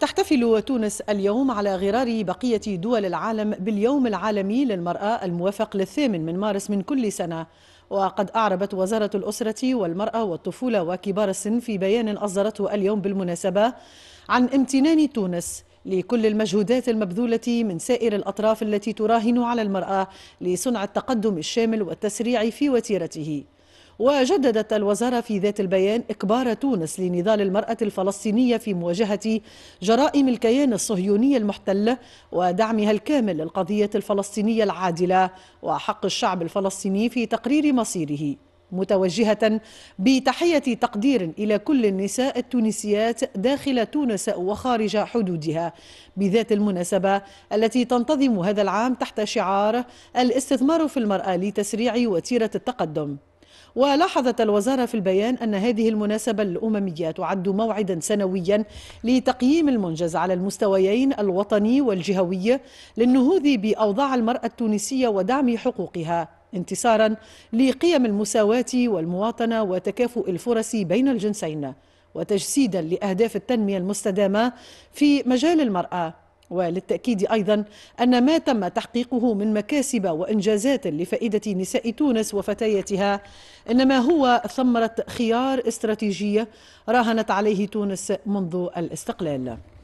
تحتفل تونس اليوم على غرار بقية دول العالم باليوم العالمي للمرأة الموافق للثامن من مارس من كل سنة وقد أعربت وزارة الأسرة والمرأة والطفولة وكبار السن في بيان أصدرته اليوم بالمناسبة عن امتنان تونس لكل المجهودات المبذولة من سائر الأطراف التي تراهن على المرأة لصنع التقدم الشامل والتسريع في وتيرته وجددت الوزارة في ذات البيان إكبار تونس لنضال المرأة الفلسطينية في مواجهة جرائم الكيان الصهيوني المحتل ودعمها الكامل للقضية الفلسطينية العادلة وحق الشعب الفلسطيني في تقرير مصيره متوجهة بتحية تقدير إلى كل النساء التونسيات داخل تونس وخارج حدودها بذات المناسبة التي تنتظم هذا العام تحت شعار الاستثمار في المرأة لتسريع وتيرة التقدم ولاحظت الوزارة في البيان أن هذه المناسبة الأممية تعد موعدا سنويا لتقييم المنجز على المستويين الوطني والجهوي للنهوض بأوضاع المرأة التونسية ودعم حقوقها انتصارا لقيم المساواة والمواطنة وتكافؤ الفرص بين الجنسين وتجسيدا لأهداف التنمية المستدامة في مجال المرأة وللتأكيد أيضا أن ما تم تحقيقه من مكاسب وإنجازات لفائدة نساء تونس وفتياتها إنما هو ثمرة خيار استراتيجية راهنت عليه تونس منذ الاستقلال